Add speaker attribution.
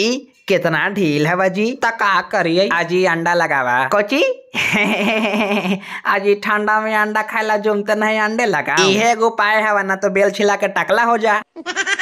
Speaker 1: ई कितना ढील है बाजी तो का करिए आजी अंडा लगावा कोची आज ठंडा में अंडा खाला जुमते नहीं अंडे लगा यह उपाय है वरना तो बेल छिला के टकला हो जा